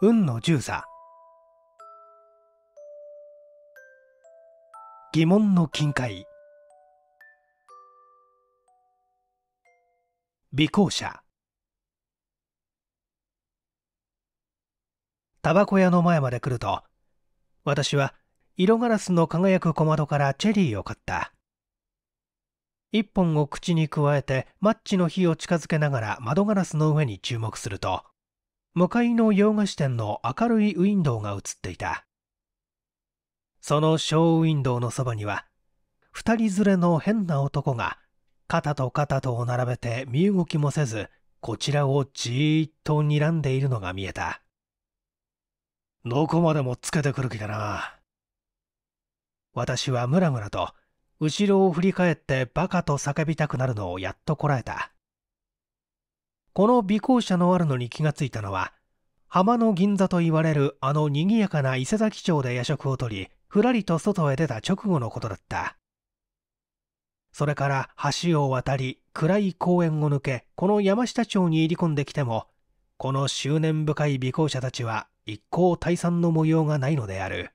運の十座疑問の近海尾行者タバコ屋の前まで来ると私は色ガラスの輝く小窓からチェリーを買った一本を口にくわえてマッチの火を近づけながら窓ガラスの上に注目すると向かいの洋菓子店の明るいウィンドウが映っていたそのショーウィンドウのそばには2人連れの変な男が肩と肩とを並べて身動きもせずこちらをじーっと睨んでいるのが見えたどこまでもつけてくる気だな私はムラムラと後ろを振り返ってバカと叫びたくなるのをやっとこらえたこの尾行者のあるのに気がついたのは浜の銀座と言われるあの賑やかな伊勢崎町で夜食をとりふらりと外へ出た直後のことだったそれから橋を渡り暗い公園を抜けこの山下町に入り込んできてもこの執念深い尾行者たちは一向退散の模様がないのである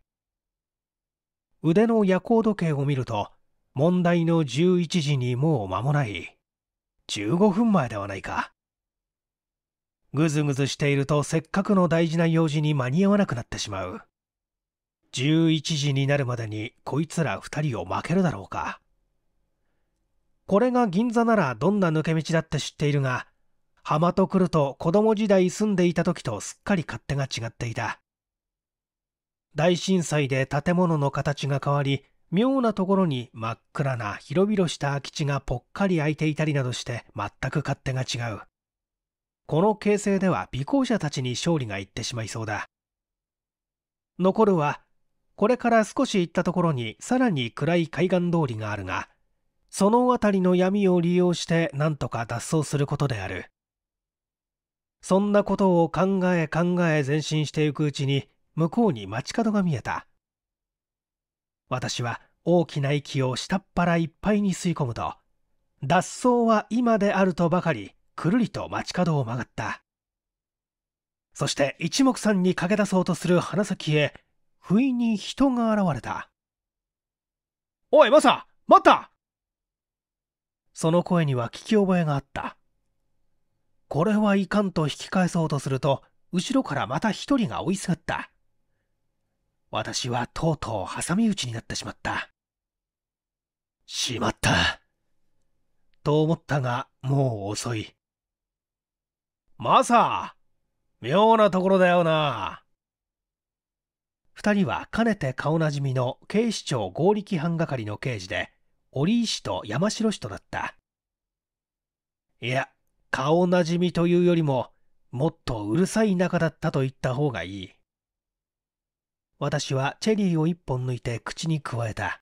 腕の夜行時計を見ると問題の11時にもう間もない15分前ではないかぐずぐずしているとせっかくの大事な用事に間に合わなくなってしまう。11時になるまでにこいつら2人を負けるだろうか。これが銀座ならどんな抜け道だって知っているが、浜と来ると子供時代住んでいた時とすっかり勝手が違っていた。大震災で建物の形が変わり、妙なところに真っ暗な広々した空き地がぽっかり空いていたりなどして全く勝手が違う。この形勢では尾行者たちに勝利がいってしまいそうだ残るはこれから少し行ったところにさらに暗い海岸通りがあるがその辺りの闇を利用して何とか脱走することであるそんなことを考え考え前進していくうちに向こうに街角が見えた私は大きな息を下っ腹いっぱいに吸い込むと脱走は今であるとばかりくるりと街角を曲がったそして一目散に駆け出そうとする鼻先へ不意に人が現れたおいマサ待ったその声には聞き覚えがあったこれはいかんと引き返そうとすると後ろからまた一人が追いすがった私はとうとう挟み撃ちになってしまったしまったと思ったがもう遅いマサ妙なところだよな。二人はかねて顔なじみの警視庁合力班係の刑事で、折井氏と山城氏とだった。いや、顔なじみというよりも、もっとうるさい仲だったと言った方がいい。私はチェリーを一本抜いて口に加えた。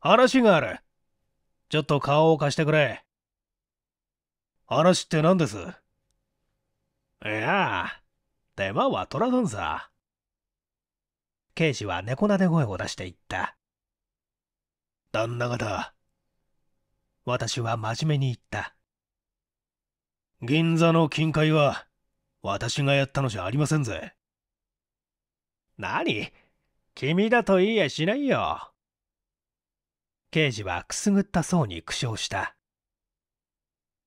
話がある。ちょっと顔を貸してくれ。話って何ですいや手間は取らなんさ。刑事は猫なで声を出していった。旦那方。私は真面目に言った。銀座の金塊は、私がやったのじゃありませんぜ。何君だと言いやしないよ。刑事はくすぐったそうに苦笑した。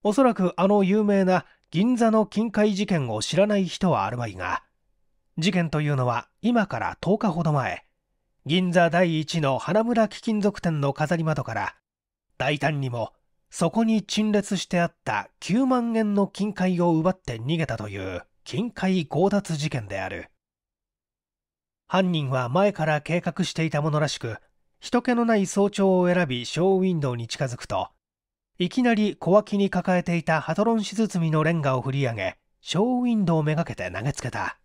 おそらくあの有名な銀座の金塊事件を知らない人はあるまいが、事件というのは今から10日ほど前、銀座第一の花村貴金属店の飾り窓から、大胆にもそこに陳列してあった9万円の金塊を奪って逃げたという金塊強奪事件である。犯人は前から計画していたものらしく、人気のない早朝を選びショーウィンドウに近づくと、いきなり小脇に抱えていたハトロン手包みのレンガを振り上げショーウィンドウめがけて投げつけた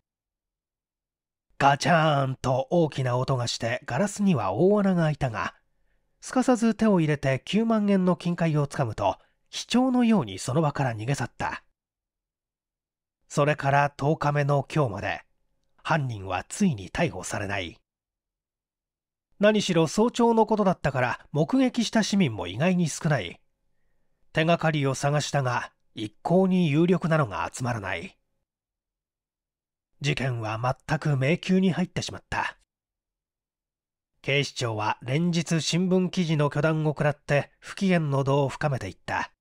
ガチャーンと大きな音がしてガラスには大穴が開いたがすかさず手を入れて9万円の金塊をつかむと貴重のようにその場から逃げ去ったそれから10日目の今日まで犯人はついに逮捕されない何しろ早朝のことだったから目撃した市民も意外に少ない手がかりを探したが一向に有力なのが集まらない事件は全く迷宮に入ってしまった警視庁は連日新聞記事の巨弾を食らって不機嫌の度を深めていった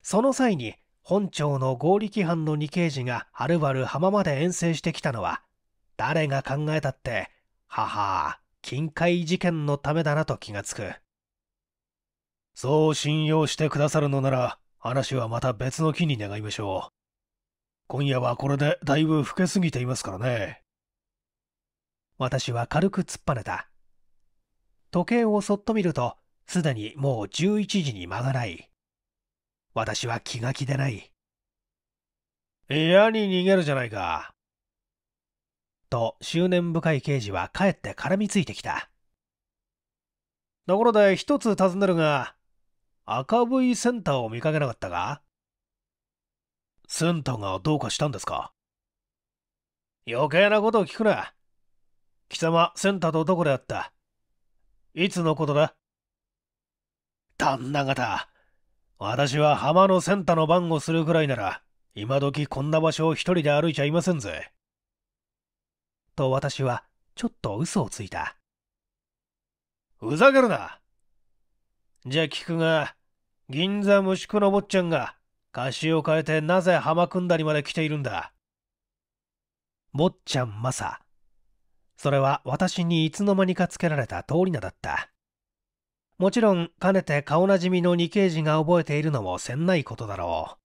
その際に本庁の合力班の2刑事がはるばる浜まで遠征してきたのは誰が考えたってはは近海事件のためだなと気がつくそう信用してくださるのなら、話はまた別の木に願いましょう。今夜はこれでだいぶ老けすぎていますからね。私は軽く突っぱねた。時計をそっと見ると、すでにもう11時に間がない。私は気が気でない。嫌に逃げるじゃないか。と執念深い刑事は帰って絡みついてきた。ところで一つ尋ねるが、赤 V センターを見かけなかったかセンターがどうかしたんですか余計なことを聞くな。貴様、センターとどこで会ったいつのことだ旦那方、私は浜のセンターの番をするくらいなら、今時こんな場所を一人で歩いちゃいませんぜ。と私は、ちょっと嘘をついた。ふざけるなじゃあ聞くが、銀座虫子の坊ちゃんが、貸しを変えてなぜ浜くんだりまで来ているんだ坊ちゃんマサ。それは私にいつの間にかつけられた通り名だった。もちろん、かねて顔なじみの二刑事が覚えているのもせんないことだろ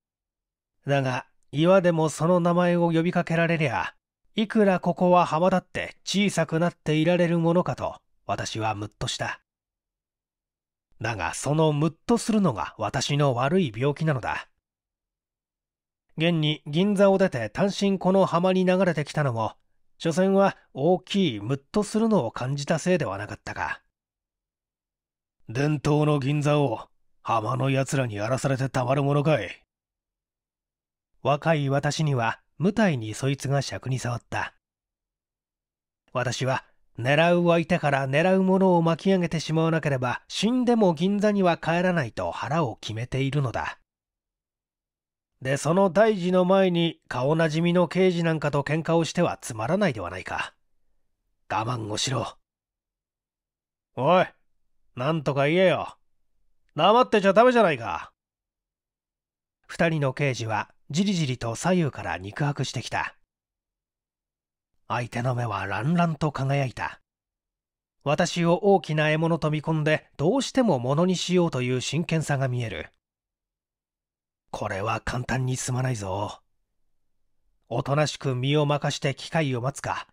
う。だが、岩でもその名前を呼びかけられりゃ、いくらここは浜だって小さくなっていられるものかと、私はむっとした。だがそのムッとするのが私の悪い病気なのだ。現に銀座を出て単身この浜に流れてきたのも、所詮は大きいムッとするのを感じたせいではなかったか。伝統の銀座を浜の奴らに荒らされてたまるものかい。若い私には無体にそいつが尺に触った。私は狙う相手から狙うものを巻き上げてしまわなければ死んでも銀座には帰らないと腹を決めているのだでその大事の前に顔なじみの刑事なんかと喧嘩をしてはつまらないではないか我慢をしろおいなんとか言えよ黙ってちゃダメじゃないか2人の刑事はじりじりと左右から肉薄してきた相手の目は乱々と輝いた。私を大きな獲物と見込んでどうしても物にしようという真剣さが見える。これは簡単に済まないぞ。おとなしく身を任して機会を待つか、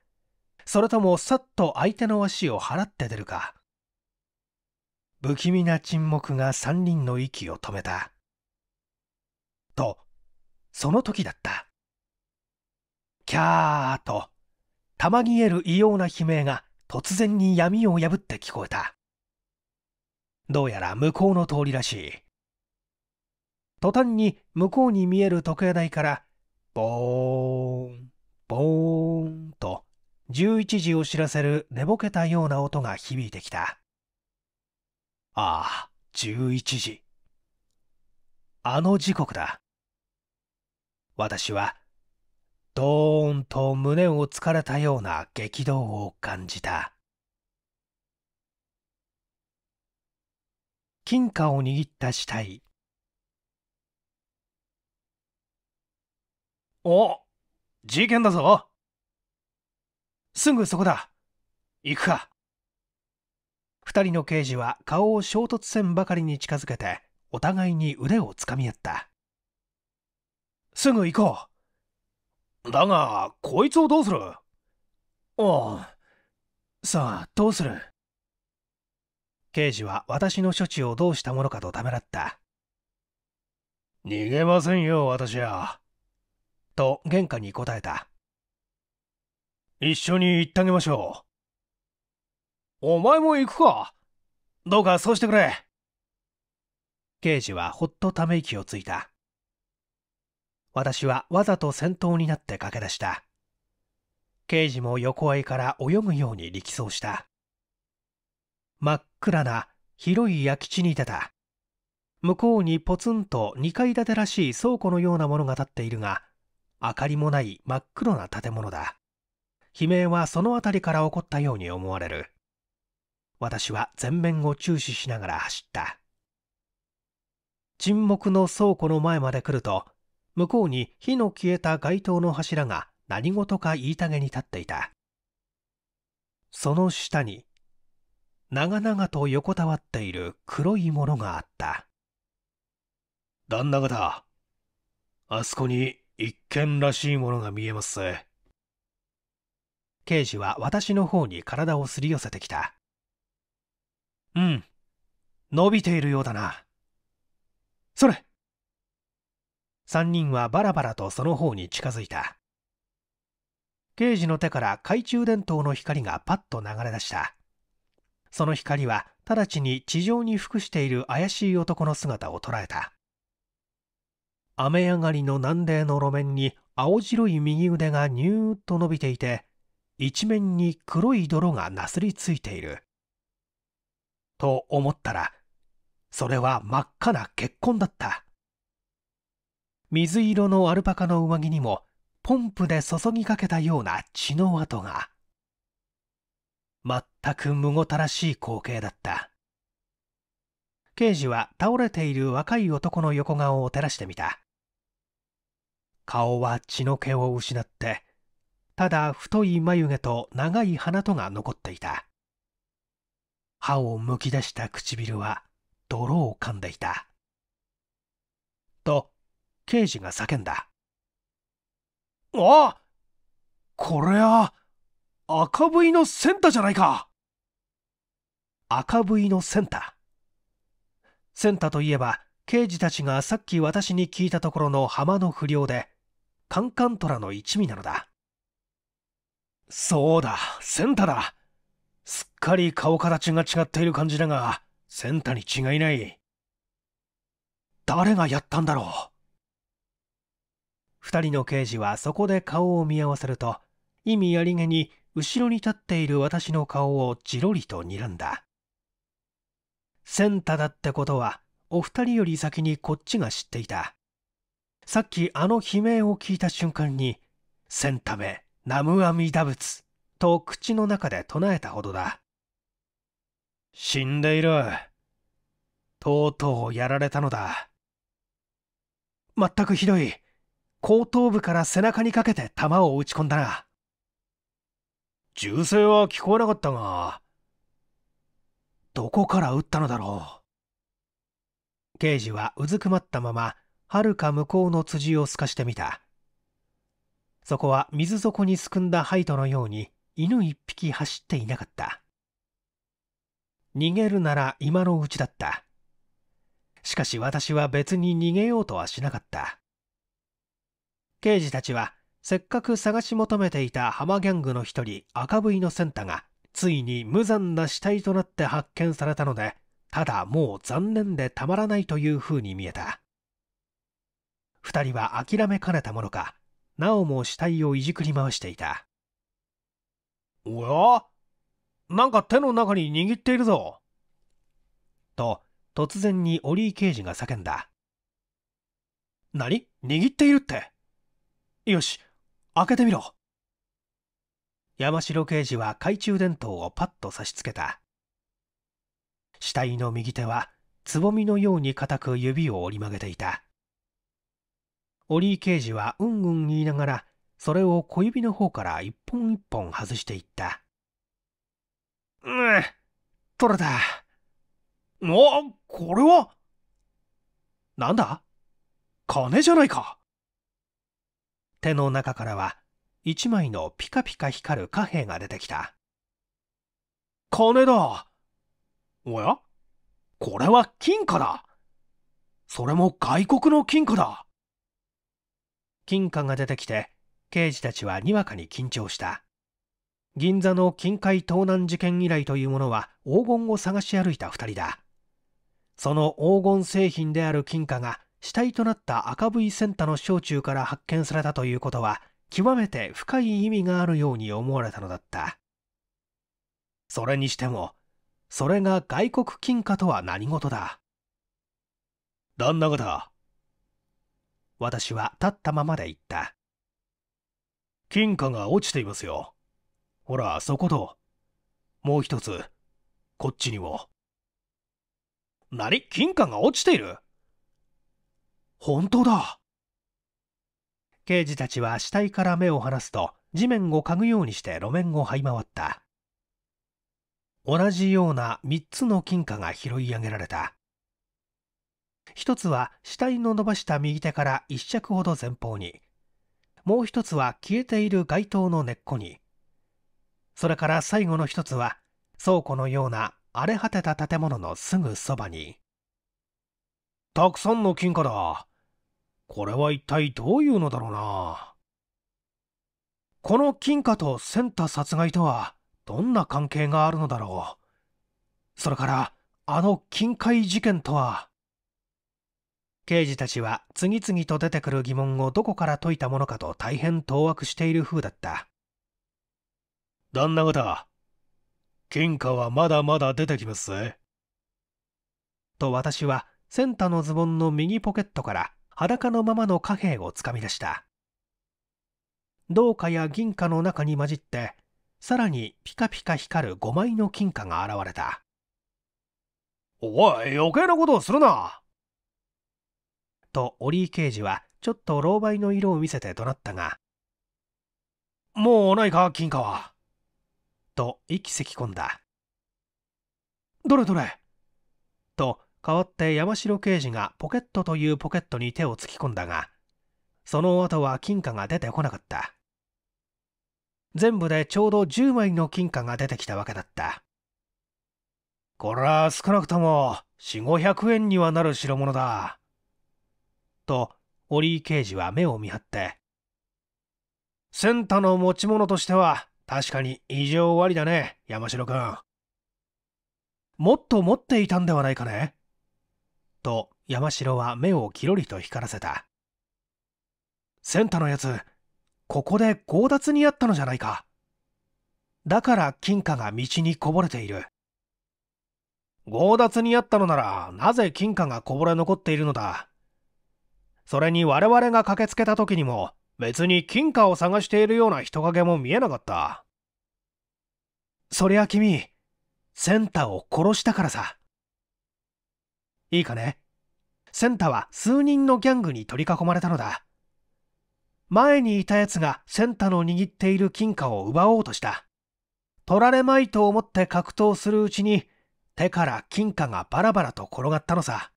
それともさっと相手の足を払って出るか。不気味な沈黙が三人の息を止めた。と、その時だった。キャーとたまぎえる異様な悲鳴が突然に闇を破って聞こえたどうやら向こうの通りらしい途端に向こうに見える時計台からボーンボーンと11時を知らせる寝ぼけたような音が響いてきたああ11時あの時刻だ私はドーンと胸をつかれたような激動を感じた金貨を握った死体お事件だぞすぐそこだ行くか2人の刑事は顔を衝突んばかりに近づけてお互いに腕をつかみ合ったすぐ行こうだが、こいつをどうするおう。さあ、どうする刑事は私の処置をどうしたものかとためらった。逃げませんよ、私は。と、玄関に答えた。一緒に行ってあげましょう。お前も行くかどうかそうしてくれ。刑事はほっとため息をついた。私はわざと先頭になって駆け出した。刑事も横合いから泳ぐように力走した。真っ暗な広い空き地に出た。向こうにポツンと2階建てらしい倉庫のようなものが建っているが、明かりもない真っ黒な建物だ。悲鳴はその辺りから起こったように思われる。私は全面を注視しながら走った。沈黙の倉庫の前まで来ると、向こうに火の消えた街灯の柱が何事か言いたげに立っていたその下に長々と横たわっている黒いものがあった旦那方あそこに一見らしいものが見えます刑事は私の方に体をすり寄せてきたうん伸びているようだなそれ3人はバラバラとその方に近づいた刑事の手から懐中電灯の光がパッと流れ出したその光は直ちに地上に服している怪しい男の姿を捉えた雨上がりの南嶺の路面に青白い右腕がニューッと伸びていて一面に黒い泥がなすりついていると思ったらそれは真っ赤な血痕だった水色のアルパカの上着にもポンプで注ぎかけたような血の跡が全くむごたらしい光景だった刑事は倒れている若い男の横顔を照らしてみた顔は血の気を失ってただ太い眉毛と長い鼻とが残っていた歯をむき出した唇は泥を噛んでいたと刑事が叫んだ。あこれは赤 V のセンタじゃないか赤 V のセンタセンタといえば刑事たちがさっき私に聞いたところの浜の不良でカンカントラの一味なのだそうだセンタだすっかり顔形が違っている感じだがセンタに違いない誰がやったんだろう2人の刑事はそこで顔を見合わせると意味ありげに後ろに立っている私の顔をじろりと睨んだセンタだってことはお二人より先にこっちが知っていたさっきあの悲鳴を聞いた瞬間に「センタナムアミダブツ」と口の中で唱えたほどだ死んでいるとうとうやられたのだ全くひどい後頭部から背中にかけて弾を打ち込んだな。銃声は聞こえなかったが、どこから撃ったのだろう。刑事はうずくまったまま、はるか向こうの辻を透かしてみた。そこは水底にすくんだハイトのように、犬一匹走っていなかった。逃げるなら今のうちだった。しかし私は別に逃げようとはしなかった。刑事たちはせっかく探し求めていた浜ギャングの一人赤 V のセンタがついに無残な死体となって発見されたのでただもう残念でたまらないという風に見えた2人は諦めかねたものかなおも死体をいじくり回していたおやなんか手の中に握っているぞと突然にオリー刑事が叫んだ何握っているってよし開けてみろ山城刑事は懐中電灯をパッと差し付けた死体の右手はつぼみのように固く指を折り曲げていた折井刑事はうんうん言いながらそれを小指の方から一本一本外していったうん取れたおこれはなんだ金じゃないか手の中からは一枚のピカピカ光る貨幣が出てきた。金だおやこれは金貨だそれも外国の金貨だ金貨が出てきて刑事たちはにわかに緊張した銀座の金塊盗難事件以来というものは黄金を探し歩いた2人だその黄金製品である金貨が死体となった赤 V センタの小中から発見されたということは極めて深い意味があるように思われたのだったそれにしてもそれが外国金貨とは何事だ旦那方私は立ったままで言った金貨が落ちていますよほらそこともう一つこっちにも何金貨が落ちている本当だ刑事たちは死体から目を離すと地面を嗅ぐようにして路面を這い回った同じような3つの金貨が拾い上げられた1つは死体の伸ばした右手から1尺ほど前方にもう1つは消えている街灯の根っこにそれから最後の1つは倉庫のような荒れ果てた建物のすぐそばにたくさんの金貨だ。これは一体どういうのだろうな。この金貨とセンタ殺害とはどんな関係があるのだろう。それから、あの金塊事件とは。刑事たちは次々と出てくる疑問をどこから解いたものかと大変当惑している風だった。旦那方、金貨はまだまだ出てきますぜ。と私はセンタのズボンの右ポケットから裸のままの貨幣をつかみ出した。銅貨や銀貨の中に混じって、さらにピカピカ光る5枚の金貨が現れた。おい、余計なことをするなと、オリー刑事はちょっと狼狽の色を見せて怒鳴ったが、もうないか、金貨は。と、息せき込んだ。どれどれ、代わって山城刑事がポケットというポケットに手を突き込んだが、その後は金貨が出てこなかった。全部でちょうど10枚の金貨が出てきたわけだった。これは少なくとも4、500円にはなる代物だ。と、折井刑事は目を見張って。センタの持ち物としては確かに異常ありだね、山城くん。もっと持っていたんではないかねと山城は目をキロリと光らせた。センタのやつ、ここで強奪にあったのじゃないか。だから金貨が道にこぼれている。強奪にあったのなら、なぜ金貨がこぼれ残っているのだそれに我々が駆けつけた時にも、別に金貨を探しているような人影も見えなかった。そりゃ君、センタを殺したからさ。いいかねセンタは数人のギャングに取り囲まれたのだ。前にいた奴がセンタの握っている金貨を奪おうとした。取られまいと思って格闘するうちに、手から金貨がバラバラと転がったのさ。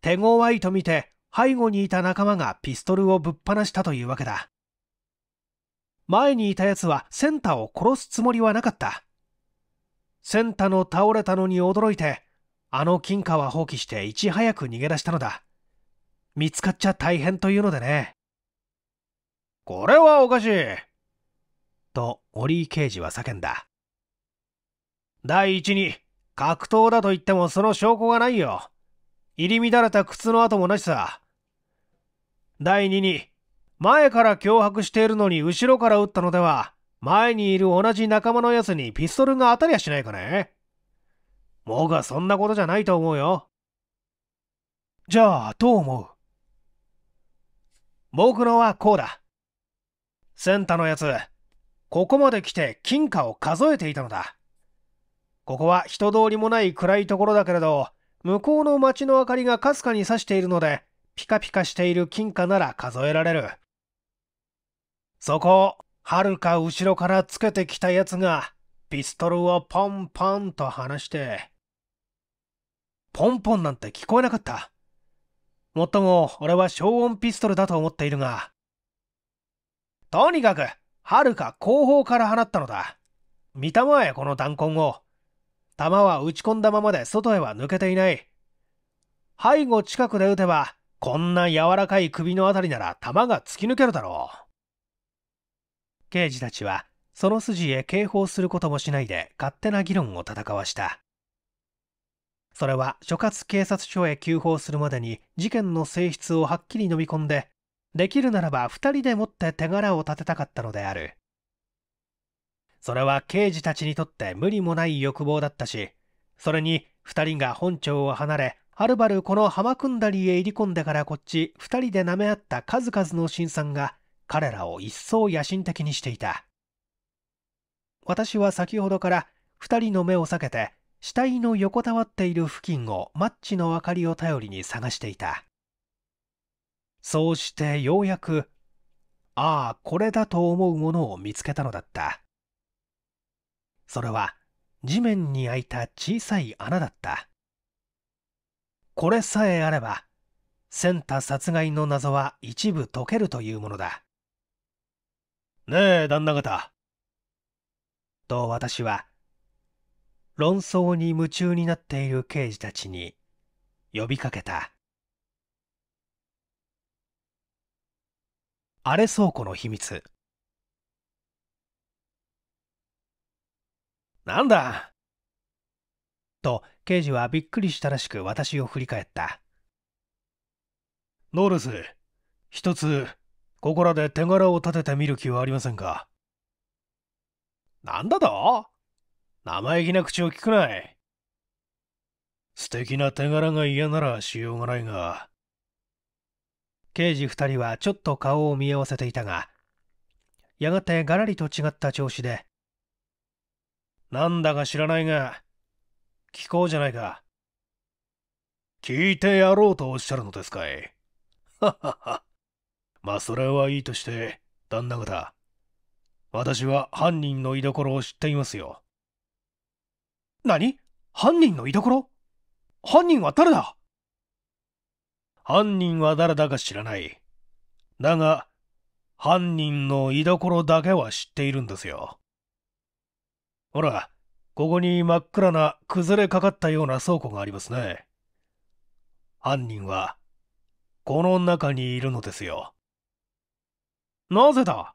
手強いと見て背後にいた仲間がピストルをぶっ放したというわけだ。前にいた奴はセンタを殺すつもりはなかった。センタの倒れたのに驚いて、あの金貨は放棄していち早く逃げ出したのだ。見つかっちゃ大変というのでね。これはおかしい。と、折井刑事は叫んだ。第一に、格闘だと言ってもその証拠がないよ。入り乱れた靴の跡もなしさ。第二に、前から脅迫しているのに後ろから撃ったのでは、前にいる同じ仲間の奴にピストルが当たりゃしないかね僕はそんなことじゃないと思うよ。じゃあ、どう思う僕のはこうだ。センタのやつ、ここまで来て金貨を数えていたのだ。ここは人通りもない暗いところだけれど、向こうの町の明かりがかすかに差しているので、ピカピカしている金貨なら数えられる。そこを、はるか後ろからつけてきたやつが、ピストルをポンポンと離して、ポンポンなんて聞こえなかった。もっとも、俺は消音ピストルだと思っているが。とにかく、はるか後方から放ったのだ。見たまえ、この弾痕を。弾は打ち込んだままで外へは抜けていない。背後近くで撃てば、こんな柔らかい首のあたりなら弾が突き抜けるだろう。刑事たちは、その筋へ警報することもしないで勝手な議論を戦わした。それは所轄警察署へ急報するまでに事件の性質をはっきり飲み込んでできるならば2人でもって手柄を立てたかったのであるそれは刑事たちにとって無理もない欲望だったしそれに2人が本庁を離れはるばるこの浜くんだりへ入り込んでからこっち2人で舐め合った数々の辛酸が彼らを一層野心的にしていた私は先ほどから2人の目を避けて死体の横たわっている付近をマッチの明かりを頼りに探していたそうしてようやくああこれだと思うものを見つけたのだったそれは地面に開いた小さい穴だったこれさえあればセンタ殺害の謎は一部解けるというものだねえ旦那方と私は論争に夢中になっている刑事たちに呼びかけた荒れ倉庫の秘密なんだと刑事はびっくりしたらしく私を振り返ったノールス一つここらで手柄を立ててみる気はありませんかなんだと生意気な口を聞くない。素敵な手柄が嫌ならしようがないが。刑事二人はちょっと顔を見合わせていたが、やがてがらりと違った調子で、なんだか知らないが、聞こうじゃないか。聞いてやろうとおっしゃるのですかい。ははは。まあそれはいいとして、旦那方。私は犯人の居所を知っていますよ。何犯人の居所犯人は誰だ犯人は誰だか知らない。だが、犯人の居所だけは知っているんですよ。ほら、ここに真っ暗な崩れかかったような倉庫がありますね。犯人は、この中にいるのですよ。なぜだ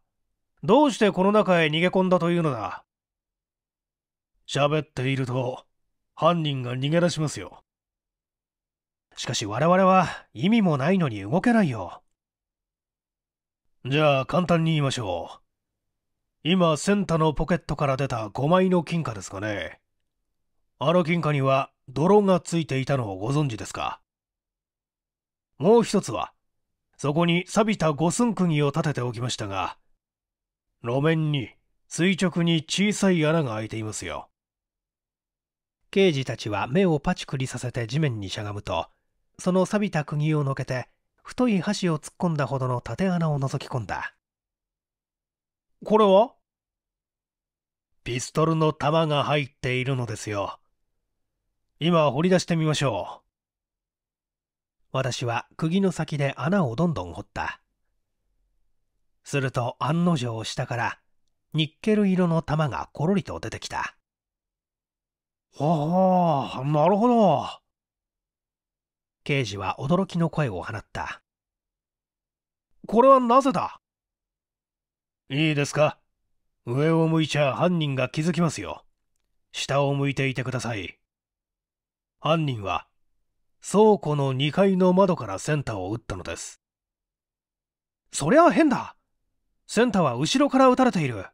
どうしてこの中へ逃げ込んだというのだ喋っていると犯人が逃げ出しますよしかし我々は意味もないのに動けないよじゃあ簡単に言いましょう今センタのポケットから出た5枚の金貨ですかねあの金貨には泥がついていたのをご存知ですかもう一つはそこに錆びた五寸釘を立てておきましたが路面に垂直に小さい穴が開いていますよ刑事たちは目をパチクリさせて地面にしゃがむとその錆びた釘をのけて太い箸を突っ込んだほどの縦穴を覗き込んだこれはピストルの弾が入っているのですよ今掘り出してみましょう私は釘の先で穴をどんどん掘ったすると案の定下からニッケル色の玉がころりと出てきたはあ、なるほど。刑事は驚きの声を放った。これはなぜだいいですか上を向いちゃ犯人が気づきますよ。下を向いていてください。犯人は倉庫の2階の窓からセンターを撃ったのです。そりゃ変だセンターは後ろから撃たれている。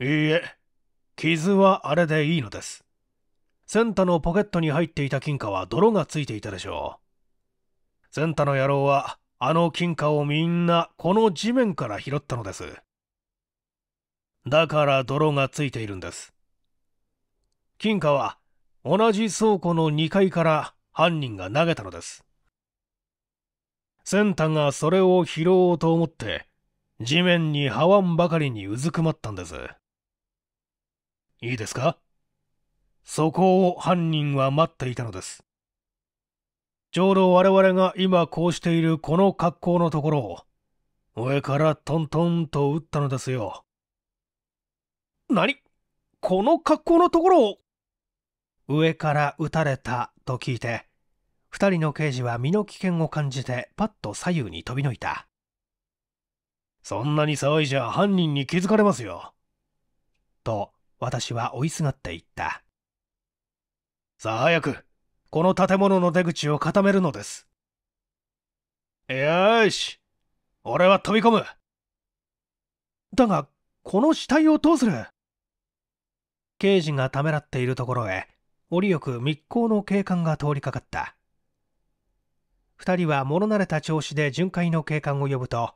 いいえ、傷はあれでいいのです。センタのポケットに入っていた金貨は泥がついていたでしょう。センタの野郎は、あの金貨をみんなこの地面から拾ったのです。だから泥がついているんです。金貨は同じ倉庫の2階から犯人が投げたのです。センタがそれを拾おうと思って、地面にはわんばかりにうずくまったんです。いいですかそこを犯人は待っていたのです。ちょうど我々が今こうしているこの格好のところを、上からトントンと撃ったのですよ。何この格好のところを上から撃たれたと聞いて、二人の刑事は身の危険を感じてパッと左右に飛び抜いた。そんなに騒いじゃ犯人に気づかれますよ。と、私は追いすがっていった。さあ早く、この建物の出口を固めるのです。よし、俺は飛び込む。だが、この死体をどうする刑事がためらっているところへ、折よく密航の警官が通りかかった。二人は物慣れた調子で巡回の警官を呼ぶと、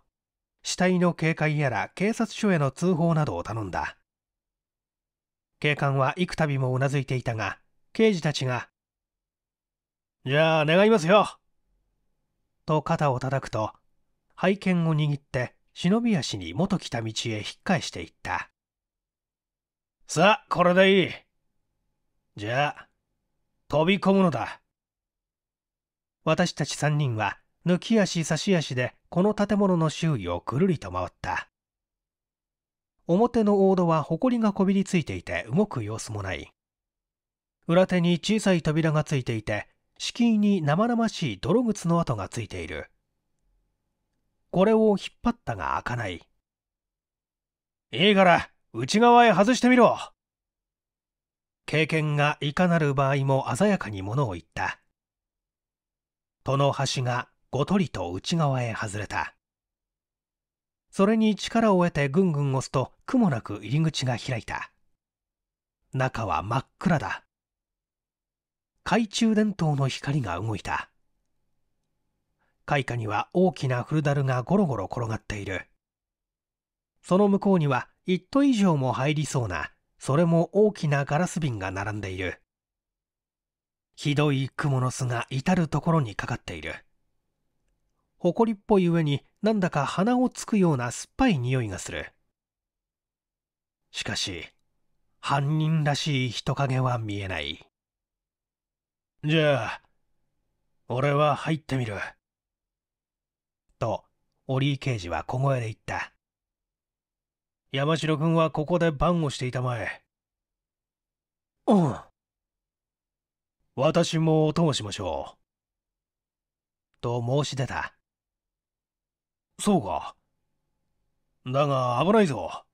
死体の警戒やら警察署への通報などを頼んだ。警官は幾度もうなずいていたが刑事たちが「じゃあ願いますよ」と肩を叩くと拝見を握って忍び足に元来た道へ引っ返していったさあこれでいいじゃあ飛び込むのだ私たち3人は抜き足差し足でこの建物の周囲をぐるりと回った表の大戸は埃がこびりついていて動く様子もない裏手に小さい扉がついていて敷居に生々しい泥靴の跡がついているこれを引っ張ったが開かないいいから内側へ外してみろ経験がいかなる場合も鮮やかに物を言った戸の端がごとりと内側へ外れたそれに力を得てぐんぐん押すとくもなく入り口が開いた中は真っ暗だ懐中電灯の光が動いた開花には大きな古樽がゴロゴロ転がっているその向こうには1頭以上も入りそうなそれも大きなガラス瓶が並んでいるひどい蜘蛛の巣が至る所にかかっている埃っぽい上になんだか鼻をつくような酸っぱい匂いがするしかし犯人らしい人影は見えないじゃあ俺は入ってみるとリ井刑事は小声で言った山城君はここで番をしていたまえうん私もお供しましょうと申し出たそうか。だが危ないぞ。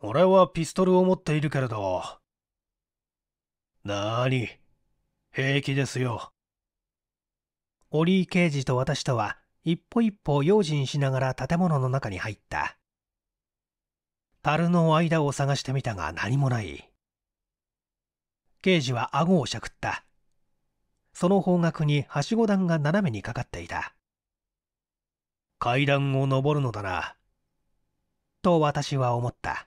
俺はピストルを持っているけれど。なーに、平気ですよ。折井刑事と私とは一歩一歩用心しながら建物の中に入った。樽の間を探してみたが何もない。刑事は顎をしゃくった。その方角にはしご段が斜めにかかっていた。階段を上るのだな。と私は思った。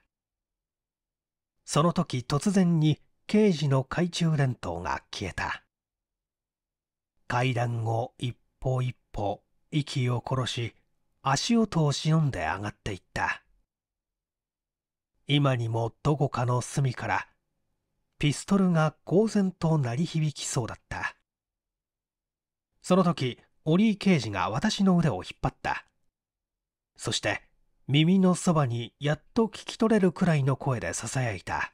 その時突然に刑事の懐中電灯が消えた。階段を一歩一歩息を殺し足音を忍んで上がっていった。今にもどこかの隅からピストルが公然と鳴り響きそうだった。その時、折井刑事が私の腕を引っ張ったそして耳のそばにやっと聞き取れるくらいの声でささやいた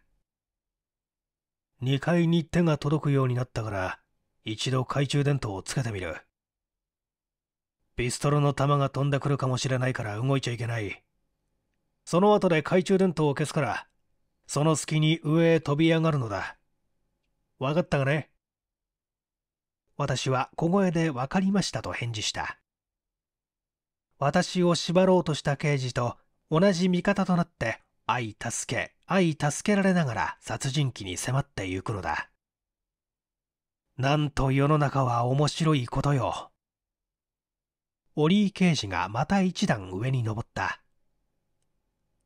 2階に手が届くようになったから一度懐中電灯をつけてみるピストルの弾が飛んでくるかもしれないから動いちゃいけないその後で懐中電灯を消すからその隙に上へ飛び上がるのだ分かったがね私は小声で分かりましたと返事した。私を縛ろうとした刑事と同じ味方となって愛助け、愛助けられながら殺人鬼に迫ってゆくのだ。なんと世の中は面白いことよ。オリー刑事がまた一段上に登った。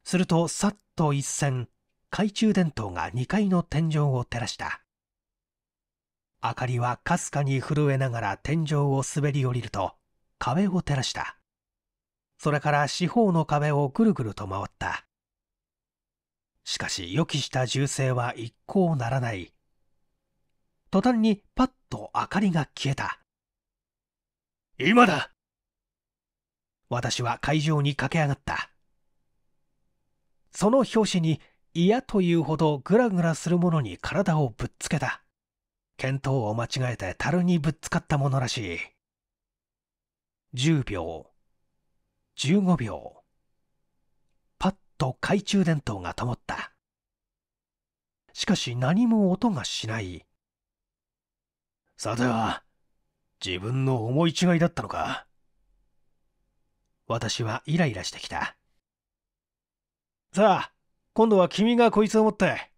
するとさっと一閃、懐中電灯が2階の天井を照らした。明かりはかすかに震えながら天井を滑り降りると壁を照らしたそれから四方の壁をぐるぐると回ったしかし予期した銃声は一向ならない途端にパッと明かりが消えた今だ私は会場に駆け上がったその拍子に嫌というほどグラグラするものに体をぶっつけた見当を間違えて樽にぶっつかったものらしい。10秒、15秒。パッと懐中電灯が灯った。しかし何も音がしない。さては、自分の思い違いだったのか。私はイライラしてきた。さあ、今度は君がこいつを持って。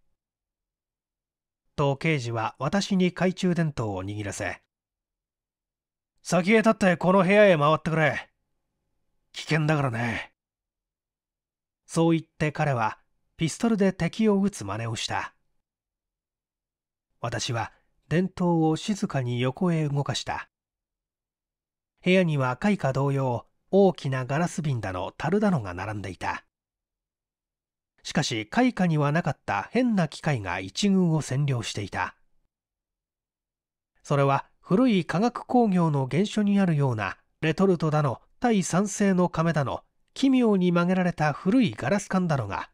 と刑事は私に懐中電灯を握らせ先へ立ってこの部屋へ回ってくれ危険だからねそう言って彼はピストルで敵を撃つ真似をした私は電灯を静かに横へ動かした部屋には絵画同様大きなガラス瓶だの樽だのが並んでいたしかし開花にはなかった変な機械が一軍を占領していたそれは古い化学工業の原書にあるようなレトルトだの対酸性の亀だの奇妙に曲げられた古いガラス管だのが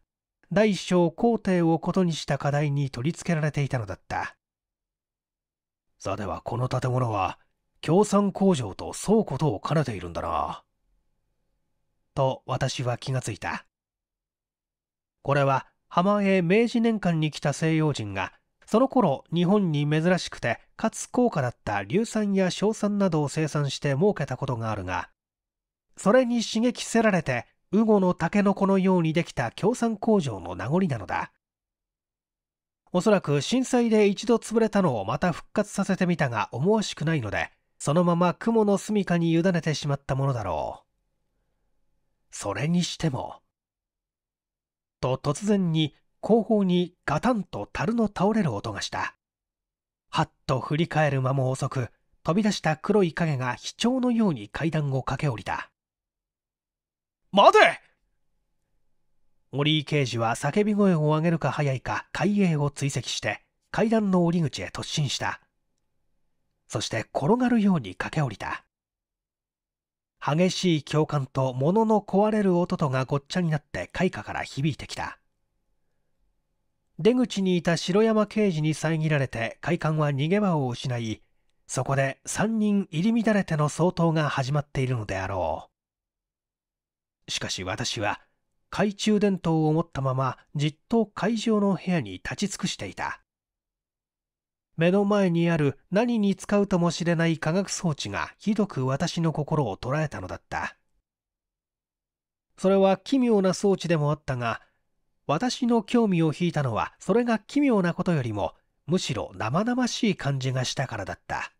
大小工程をことにした課題に取り付けられていたのだったさてはこの建物は共産工場と倉庫とを兼ねているんだなと私は気がついたこれは浜へ明治年間に来た西洋人がその頃日本に珍しくてかつ高価だった硫酸や硝酸などを生産して儲けたことがあるがそれに刺激せられて羽後のタケノコのようにできた共産工場の名残なのだおそらく震災で一度潰れたのをまた復活させてみたが思わしくないのでそのまま雲の住処に委ねてしまったものだろうそれにしてもと突然に後方にガタンと樽の倒れる音がしたはっと振り返る間も遅く飛び出した黒い影が飛鳥のように階段を駆け下りた待て森井刑事は叫び声を上げるか早いか海泳を追跡して階段の降り口へ突進したそして転がるように駆け下りた激しい共感と物の壊れる音とがごっちゃになって開花から響いてきた。出口にいた城山刑事に遮られて快感は逃げ場を失い、そこで3人入り乱れての相当が始まっているのであろう。しかし私は、懐中電灯を持ったままじっと会場の部屋に立ち尽くしていた。目の前にある何に使うともしれない科学装置がひどく私の心を捉えたのだったそれは奇妙な装置でもあったが私の興味を引いたのはそれが奇妙なことよりもむしろ生々しい感じがしたからだった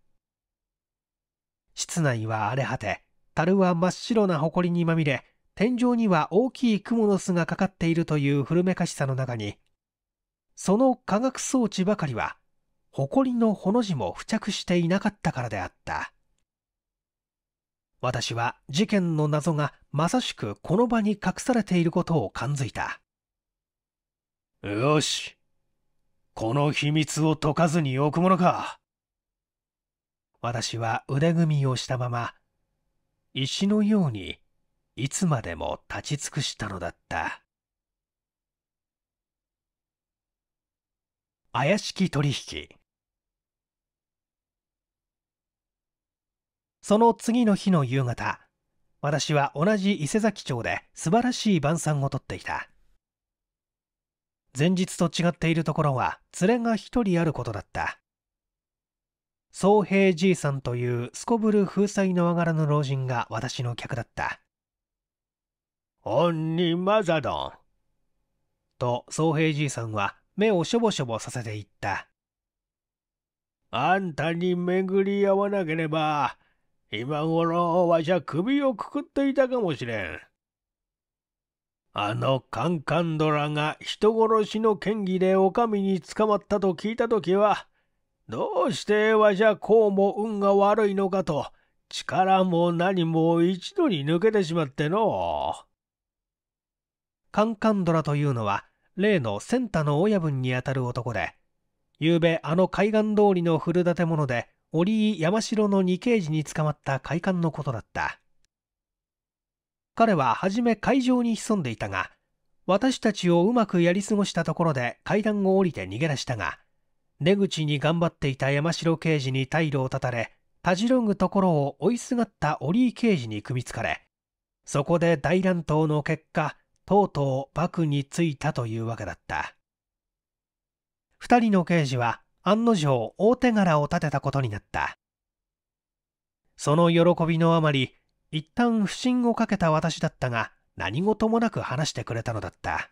室内は荒れ果て樽は真っ白な埃にまみれ天井には大きい雲の巣がかかっているという古めかしさの中にその科学装置ばかりは誇りのほの字も付着していなかったからであった私は事件の謎がまさしくこの場に隠されていることを感づいたよしこの秘密を解かずに置くものか私は腕組みをしたまま石のようにいつまでも立ち尽くしたのだった怪しき取引その次の日の夕方私は同じ伊勢崎町で素晴らしい晩餐をとっていた前日と違っているところは連れが1人あることだった宗平じいさんというすこぶる風采の上がらぬ老人が私の客だった「おんにまざどん」と宗平じいさんは目をしょぼしょぼさせていった「あんたに巡り合わなければ今頃わしゃ首をくくっていたかもしれん。あのカンカンドラが人殺しの嫌疑でお上に捕まったと聞いた時は、どうしてわしゃこうも運が悪いのかと、力も何も一度に抜けてしまっての。カンカンドラというのは、例のセンタの親分にあたる男で、ゆうべあの海岸通りの古建物で折井山城の二刑事に捕まった快感のことだった彼は初め会場に潜んでいたが私たちをうまくやり過ごしたところで階段を降りて逃げ出したが出口に頑張っていた山城刑事に退路を断たれたじろぐところを追いすがった折井刑事に組みつかれそこで大乱闘の結果とうとう幕に着いたというわけだった2人の刑事は案の定大手柄を立てたことになったその喜びのあまり一旦不審をかけた私だったが何事もなく話してくれたのだった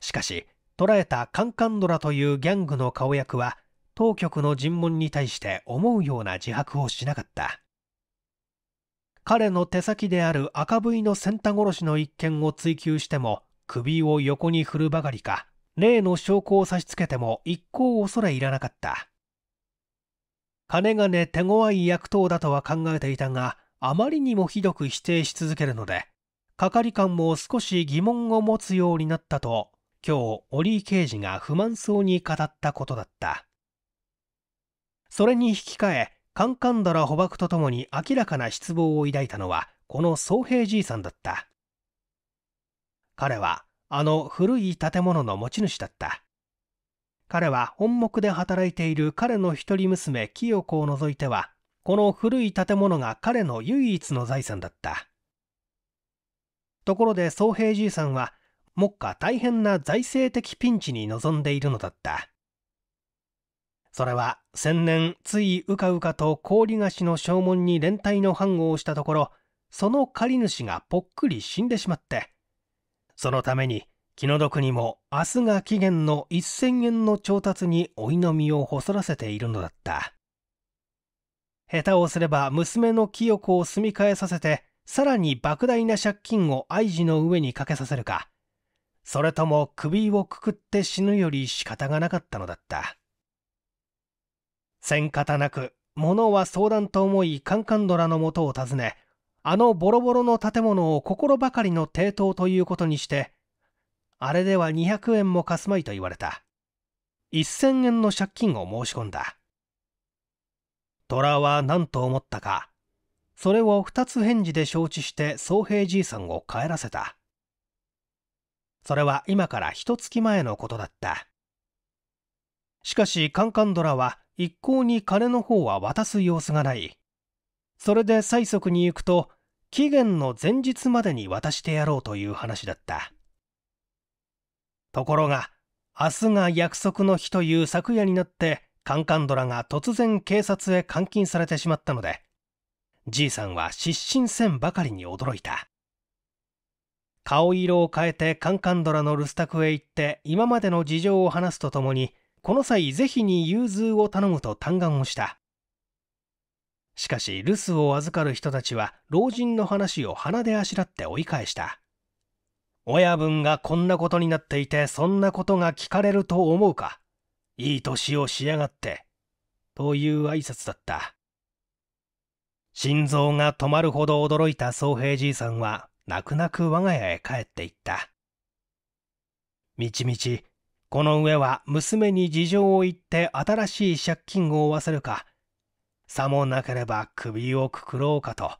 しかし捕らえたカンカンドラというギャングの顔役は当局の尋問に対して思うような自白をしなかった彼の手先である赤 V のセンタ殺しの一件を追及しても首を横に振るばかりか例の証拠を差し付けても一向恐れいらなかった金がね手強い役頭だとは考えていたがあまりにもひどく否定し続けるので係官も少し疑問を持つようになったと今日リ井刑事が不満そうに語ったことだったそれに引き換えカンカンダラ捕獲とともに明らかな失望を抱いたのはこの宗平じいさんだった彼はあの古い建物の持ち主だった。彼は本木で働いている彼の一人娘清子を除いては、この古い建物が彼の唯一の財産だった。ところで宗平じいさんは、目下大変な財政的ピンチに臨んでいるのだった。それは先年ついうかうかと氷菓子の証文に連帯の判をしたところその借り主がぽっくり死んでしまってそのために気の毒にも明日が期限の1000円の調達におの身を細らせているのだった下手をすれば娘の清子を住み替えさせてさらに莫大な借金を愛児の上にかけさせるかそれとも首をくくって死ぬより仕方がなかったのだったせん方なく物は相談と思いカンカンドラのもとを訪ねあのボロボロの建物を心ばかりの抵当ということにしてあれでは200円も貸すまいと言われた1000円の借金を申し込んだ虎は何と思ったかそれを2つ返事で承知して宗平じいさんを帰らせたそれは今から一月前のことだったしかしカンカンドラは一向に金の方は渡す様子がないそれで催促に行くと期限の前日までに渡してやろうという話だったところが明日が約束の日という昨夜になってカンカンドラが突然警察へ監禁されてしまったのでじいさんは失神せんばかりに驚いた顔色を変えてカンカンドラの留守宅へ行って今までの事情を話すとともにこの際是非に融通を頼むと嘆願をしたしかし留守を預かる人たちは老人の話を鼻であしらって追い返した親分がこんなことになっていてそんなことが聞かれると思うかいい年をしやがってという挨拶だった心臓が止まるほど驚いた宗平じいさんは泣く泣く我が家へ帰っていったみちみちこの上は娘に事情を言って新しい借金を負わせるかさもなければ首をくくろうかと、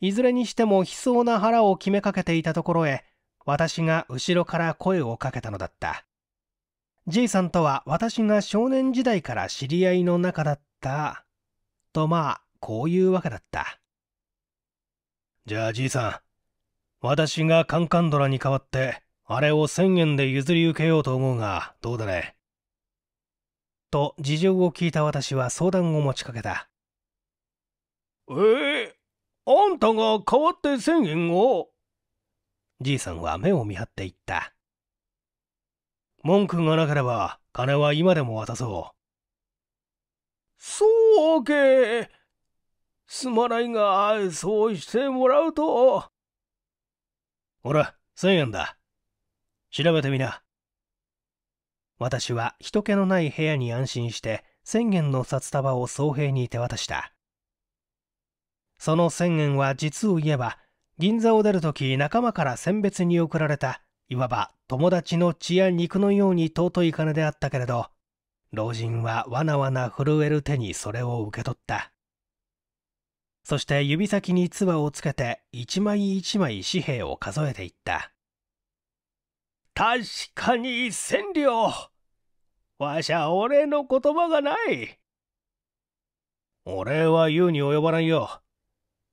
いずれにしても悲壮な腹を決めかけていたところへ、私が後ろから声をかけたのだった。じいさんとは私が少年時代から知り合いの中だった。とまあ、こういうわけだった。じゃあじいさん、私がカンカンドラに代わって、あれを1000円で譲り受けようと思うが、どうだね。と事情を聞いた私は相談を持ちかけた。えー、あんたが代わって宣円をじいさんは目を見張っていった。文句がなければ金は今でも渡そう。そうけ。すまないが、そうしてもらうと。ほら、千円だ。調べてみな。私は人気のない部屋に安心して、千円の札束を総平に手渡した。その千円は実を言えば銀座を出るとき仲間から選別に送られたいわば友達の血や肉のように尊い金であったけれど老人はわなわな震える手にそれを受け取ったそして指先に唾をつけて一枚一枚紙幣を数えていった確かに千両わしゃ俺の言葉がない俺は言うに及ばないよ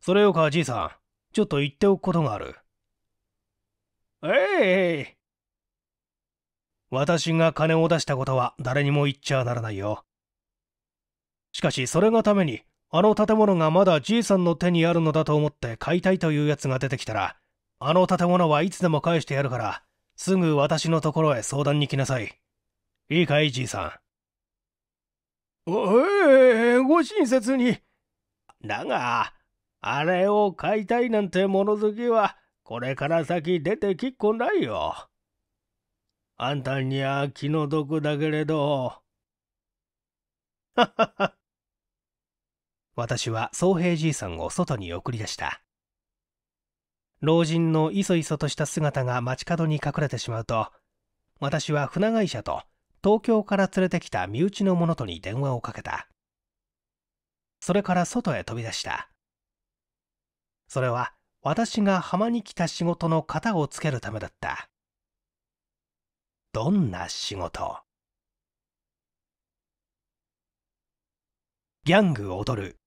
それよかじいさん、ちょっと言っておくことがある。ええ私が金を出したことは誰にも言っちゃならないよ。しかしそれがために、あの建物がまだじいさんの手にあるのだと思って買いたいというやつが出てきたら、あの建物はいつでも返してやるから、すぐ私のところへ相談に来なさい。いいかい、じいさん。おえー、ご親切に。だが、あれを買いたいなんて物好きは、これから先出てきっこないよ。あんたには気の毒だけれど。ははは。私は宗平じいさんを外に送り出した。老人のいそいそとした姿が街角に隠れてしまうと、私は船会社と東京から連れてきた身内の者とに電話をかけた。それから外へ飛び出した。それは私が浜に来た仕事の型をつけるためだったどんな仕事ギャング踊る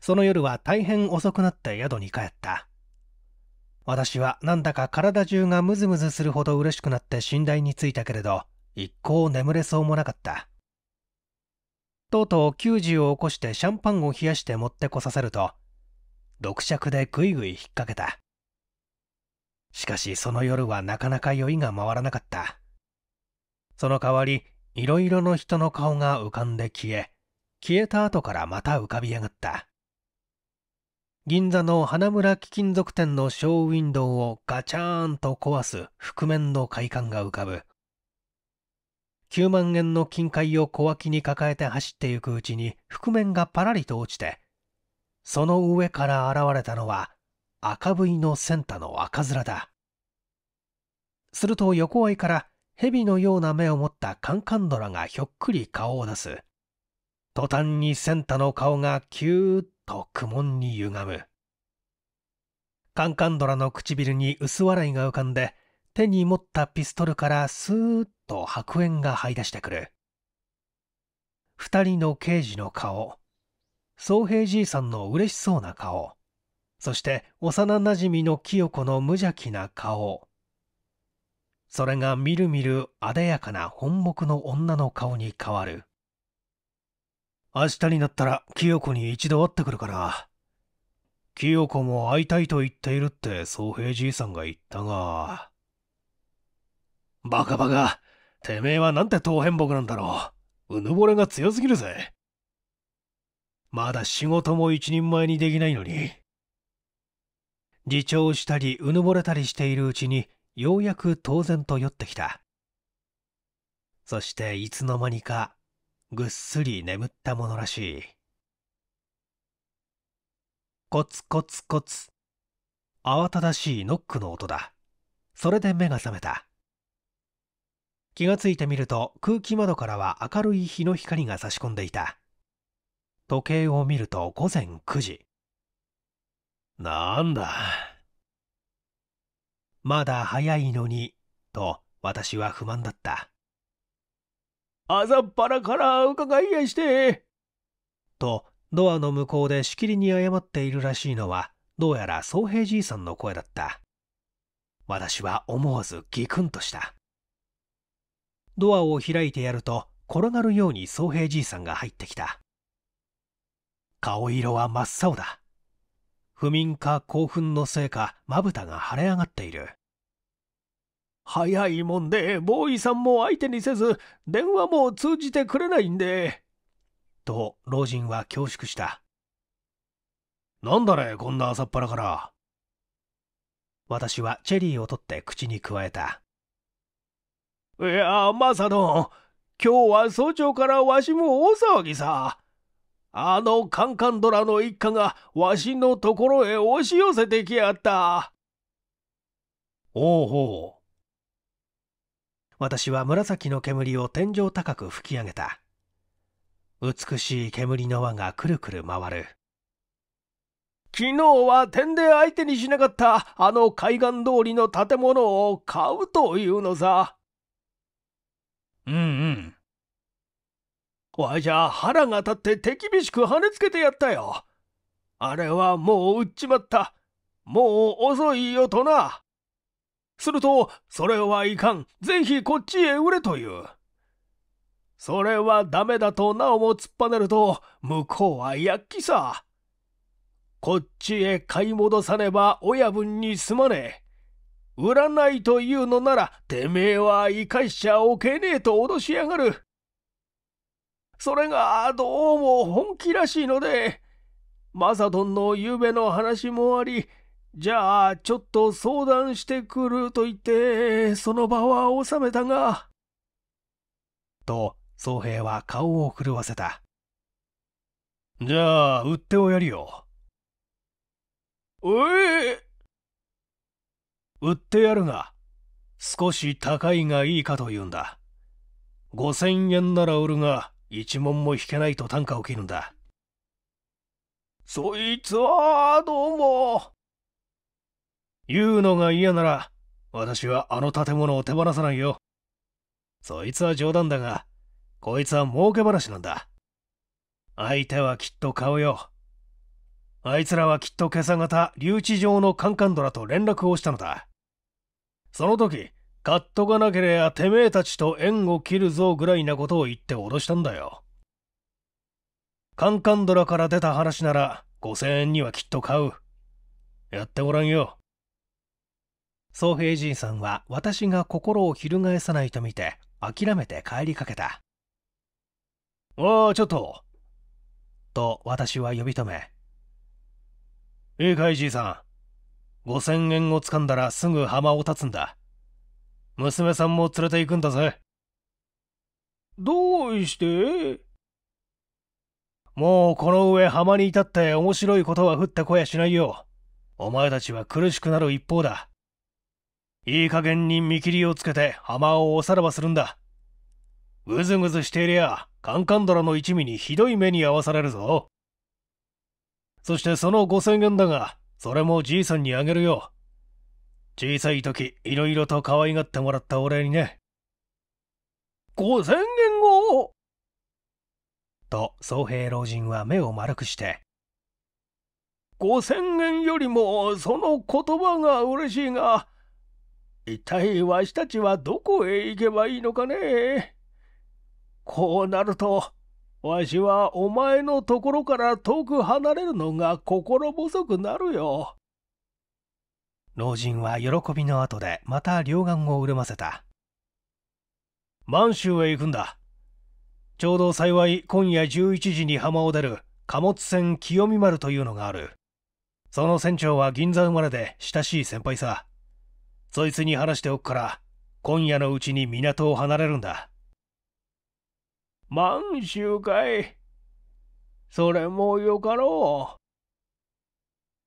その夜は大変遅くなって宿に帰った私はなんだか体中がムズムズするほど嬉しくなって寝台についたけれど一向眠れそうもなかったとうとう球児を起こしてシャンパンを冷やして持ってこさせると独酌でぐいぐい引っ掛けたしかしその夜はなかなか酔いが回らなかったその代わりいろいろの人の顔が浮かんで消え消えた後からまた浮かび上がった銀座の花村貴金属店のショーウィンドウをガチャーンと壊す覆面の快感が浮かぶ9万円の金塊を小脇に抱えて走ってゆくうちに覆面がパラリと落ちて、その上から現れたのは赤いのセンタの赤面だ。すると横合いから蛇のような目を持ったカンカンドラがひょっくり顔を出す。途端にセンタの顔がキューッと苦悶に歪む。カンカンドラの唇に薄笑いが浮かんで、手に持ったピストルからスーッと白煙が這い出してくる二人の刑事の顔宗平じいさんの嬉しそうな顔そして幼なじみの清子の無邪気な顔それがみるみる艶やかな本目の女の顔に変わる明日になったら清子に一度会ってくるから清子も会いたいと言っているって宗平じいさんが言ったが。バカバカ。てめえはなんて当変僕なんだろう。うぬぼれが強すぎるぜ。まだ仕事も一人前にできないのに。自重したりうぬぼれたりしているうちに、ようやく当然と酔ってきた。そしていつの間にか、ぐっすり眠ったものらしい。コツコツコツ。慌ただしいノックの音だ。それで目が覚めた。気がついてみると空気窓からは明るい日の光が差し込んでいた。時計を見ると午前9時。なんだ。まだ早いのに、と私は不満だった。朝っぱらから伺いやして。と、ドアの向こうでしきりに謝っているらしいのは、どうやら宗平じいさんの声だった。私は思わずギクンとした。ドアを開いてやると転がるように宗平じいさんが入ってきた顔色は真っ青だ不眠か興奮のせいかまぶたが腫れ上がっている早いもんでボーイさんも相手にせず電話も通じてくれないんでと老人は恐縮したなんだねこんな朝っぱらから私はチェリーを取って口にくわえたいや、マサ殿今日は早朝からわしも大騒ぎさ。あのカンカンドラの一家がわしのところへ押し寄せてきやった。おうほう。私は紫の煙を天井高く吹き上げた。美しい煙の輪がくるくる回る。昨日は点で相手にしなかったあの海岸通りの建物を買うというのさ。うんうんわしゃ腹が立って手厳しく跳ねつけてやったよあれはもう売っちまったもう遅いよとなするとそれはいかんぜひこっちへ売れというそれはダメだとなおも突っぱねると向こうは躍起さこっちへ買い戻さねば親分にすまねえ売らないというのなら、てめえは生かしちゃおけねえと脅しやがる。それがどうも本気らしいので、マサトンのゆうべの話もあり、じゃあちょっと相談してくると言って、その場は収めたが。と、宗平は顔を狂わせた。じゃあ、売ってをやるよ。ええ売ってやるが、少し高いがいいかと言うんだ。5000円なら売るが、一文も引けないと単価を切るんだ。そいつは、どうも。言うのが嫌なら、私はあの建物を手放さないよ。そいつは冗談だが、こいつは儲け話なんだ。相手はきっと買うよ。あいつらはきっと今朝方、留置場のカンカンドラと連絡をしたのだ。その時、買っとかなければてめえたちと縁を切るぞぐらいなことを言って脅したんだよ。カンカンドラから出た話なら5000円にはきっと買う。やってごらんよ。宗平仁さんは私が心を翻さないと見て諦めて帰りかけた。おー、ちょっと。と私は呼び止め。いいかいじいさん。5000円を掴んだらすぐ浜を立つんだ。娘さんも連れて行くんだぜ。どうしてもうこの上浜に至って面白いことは降ってこやしないよ。お前たちは苦しくなる一方だ。いい加減に見切りをつけて浜をおさらばするんだ。ぐずぐずしていりゃ、カンカンドラの一味にひどい目に遭わされるぞ。そしてその5000円だが、それもじいさんにあげるよ。小さい時、いろいろと可愛がってもらったお礼にね。5000元をと、宗平老人は目を丸くして。5000円よりもその言葉が嬉しいが、一体わしたちはどこへ行けばいいのかねこうなると、わしはお前のところから遠く離れるのが心細くなるよ。老人は喜びの後でまた両岸を潤ませた。満州へ行くんだ。ちょうど幸い今夜11時に浜を出る貨物船清見丸というのがある。その船長は銀座生まれで親しい先輩さ。そいつに話しておくから、今夜のうちに港を離れるんだ。満州かい。それもよかろ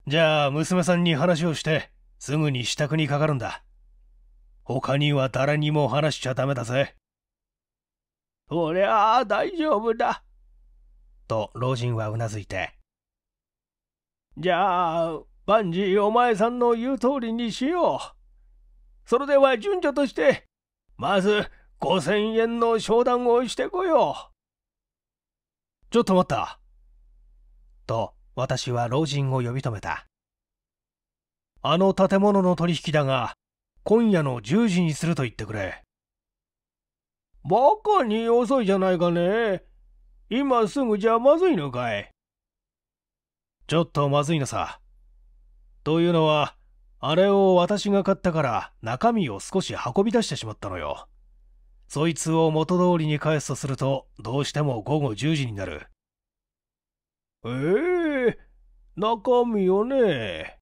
う。じゃあ、娘さんに話をして、すぐに支度にかかるんだ。他には誰にも話しちゃダメだぜ。そりゃあ大丈夫だ。と老人はうなずいて。じゃあ、万事お前さんの言う通りにしよう。それでは順序として、まず五千円の商談をしてこよう。ちょっと待った。と、私は老人を呼び止めた。あの建物の取引だが、今夜の10時にすると言ってくれ。バカに遅いじゃないかね。今すぐじゃまずいのかい。ちょっとまずいのさ。というのは、あれを私が買ったから中身を少し運び出してしまったのよ。そいつを元通りに返すとすると、どうしても午後10時になる。ええー、中身よね。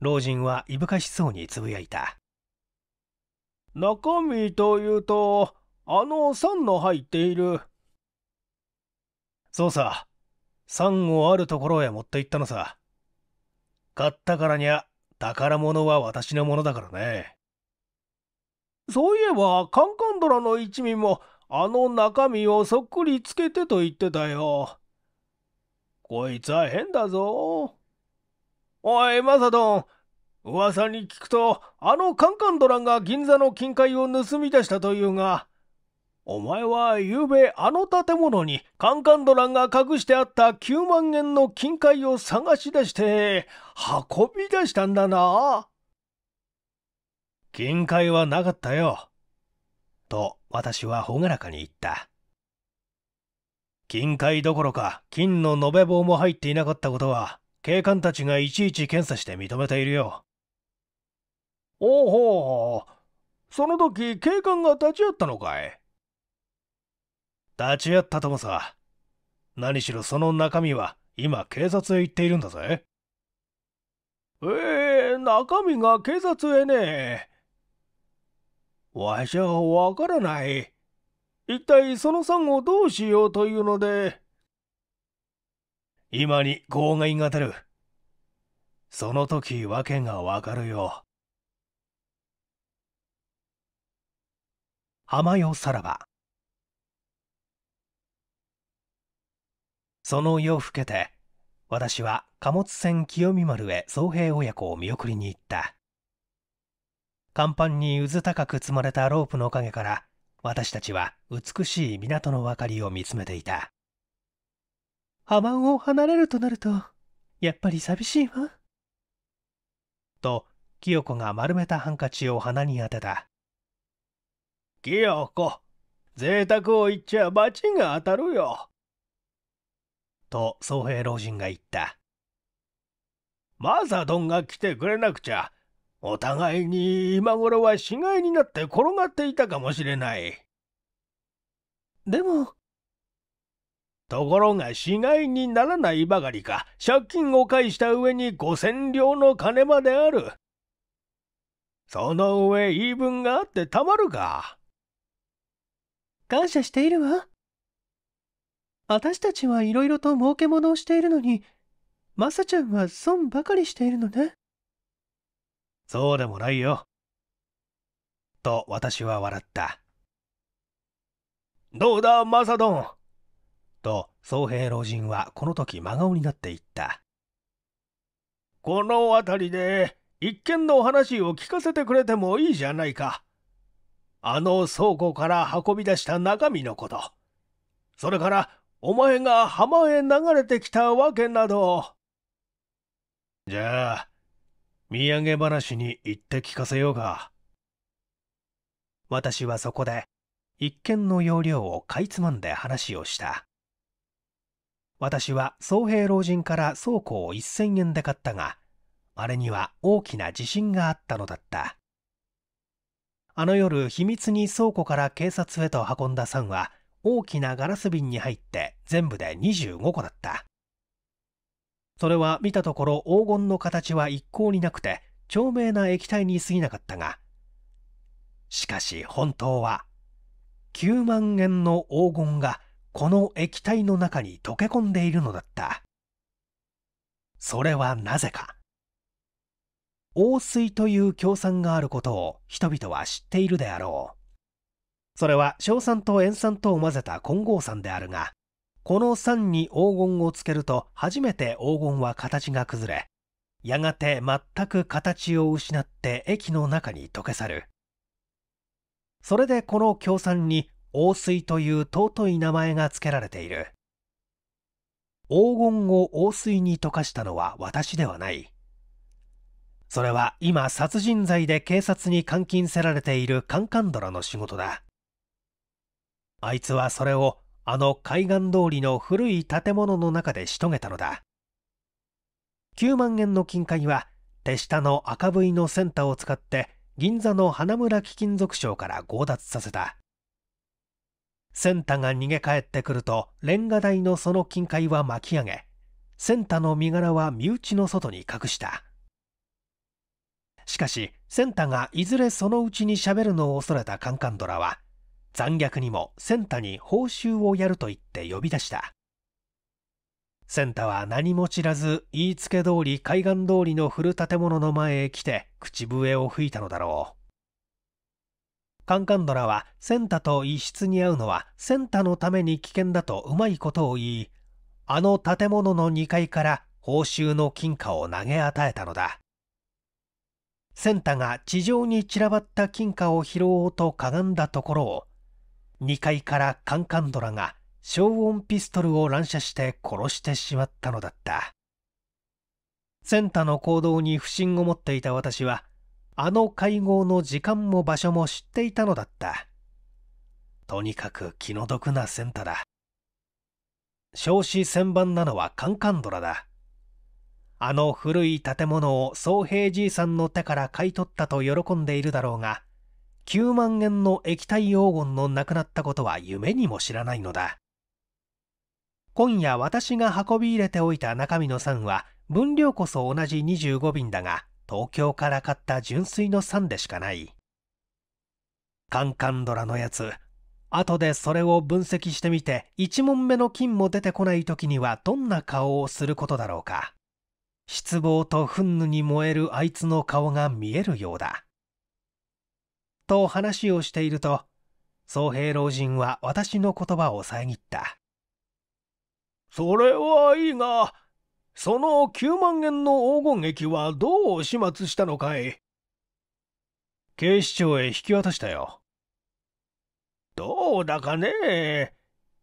老人はいぶかしそうにつぶやいた。中身というと、あの酸の入っている。そうさ、酸をあるところへ持って行ったのさ。買ったからにゃ、宝物は私のものだからね。そういえばカンカンドラの一味もあの中身をそっくりつけてと言ってたよ。こいつは変だぞ。おい、マサドン。噂に聞くと、あのカンカンドラが銀座の金塊を盗み出したというが、お前は昨べあの建物にカンカンドランが隠してあった9万円の金塊を探し出して、運び出したんだな。金塊はなかったよ。と私は朗らかに言った。金塊どころか金の延べ棒も入っていなかったことは警官たちがいちいち検査して認めているよ。おうほうその時警官が立ち会ったのかい立ち会ったともさ。何しろその中身は今警察へ行っているんだぜ。ええー、中身が警察へね。わしゃわからない。一体その産をどうしようというので。今に号外が出る。その時訳がわかるよ。浜よさらば。その夜更けて、私は貨物船清見丸へ宗平親子を見送りに行った。甲板にうず高く積まれたロープの影から私たちは美しい港の明かりを見つめていた浜を離れるとなるとやっぱり寂しいわと清子が丸めたハンカチを鼻に当てた清子贅沢を言っちゃ罰が当たるよと宗平老人が言ったマーサドンが来てくれなくちゃお互いに今頃は死骸になって転がっていたかもしれない。でも、ところが死骸にならないばかりか、借金を返した上に五千両の金まである。その上言い分があってたまるか。感謝しているわ。私たちはいろいろと儲け物をしているのに、マサちゃんは損ばかりしているのね。そうでもないよ。と私は笑った。どうだ、マサドンと、宗平老人はこの時真顔になっていった。この辺りで一見の話を聞かせてくれてもいいじゃないか。あの倉庫から運び出した中身のこと。それから、お前が浜へ流れてきたわけなど。じゃあ、土産話に言って聞かせようか。私はそこで、一見の要領をかいつまんで話をした。私は宗平老人から倉庫を1000円で買ったが、あれには大きな自信があったのだった。あの夜、秘密に倉庫から警察へと運んだ3は、大きなガラス瓶に入って全部で25個だった。それは見たところ黄金の形は一向になくて、長命な液体に過ぎなかったが、しかし本当は、9万円の黄金がこの液体の中に溶け込んでいるのだった。それはなぜか。王水という強酸があることを人々は知っているであろう。それは硝酸と塩酸とを混ぜた混合酸であるが、この山に黄金をつけると初めて黄金は形が崩れやがて全く形を失って駅の中に溶け去るそれでこの協賛に黄水という尊い名前が付けられている黄金を黄水に溶かしたのは私ではないそれは今殺人罪で警察に監禁せられているカンカンドラの仕事だあいつはそれをあの海岸通りの古い建物の中で仕留げたのだ9万円の金塊は手下の赤 V のセンターを使って銀座の花村貴金属商から強奪させたセンタが逃げ帰ってくるとレンガ台のその金塊は巻き上げセンタの身柄は身内の外に隠したしかしセンタがいずれそのうちにしゃべるのを恐れたカンカンドラは残虐にもセンタに報酬をやると言って呼び出したセンタは何も知らず言いつけ通り海岸通りの古建物の前へ来て口笛を吹いたのだろうカンカンドラはセンタと一室に会うのはセンタのために危険だとうまいことを言いあの建物の2階から報酬の金貨を投げ与えたのだセンタが地上に散らばった金貨を拾おうとかがんだところを2階からカンカンドラが消音ピストルを乱射して殺してしまったのだったセンタの行動に不信を持っていた私はあの会合の時間も場所も知っていたのだったとにかく気の毒なセンタだ少子旋盤なのはカンカンドラだあの古い建物を宗平じいさんの手から買い取ったと喜んでいるだろうが9万円の液体黄金のなくなったことは夢にも知らないのだ今夜私が運び入れておいた中身の酸は分量こそ同じ25瓶だが東京から買った純粋の酸でしかないカンカンドラのやつ後でそれを分析してみて1問目の金も出てこない時にはどんな顔をすることだろうか失望と憤怒に燃えるあいつの顔が見えるようだと話をしていると宗平老人は私の言葉を遮ったそれはいいがその9万円の黄金劇はどう始末したのかい警視庁へ引き渡したよどうだかね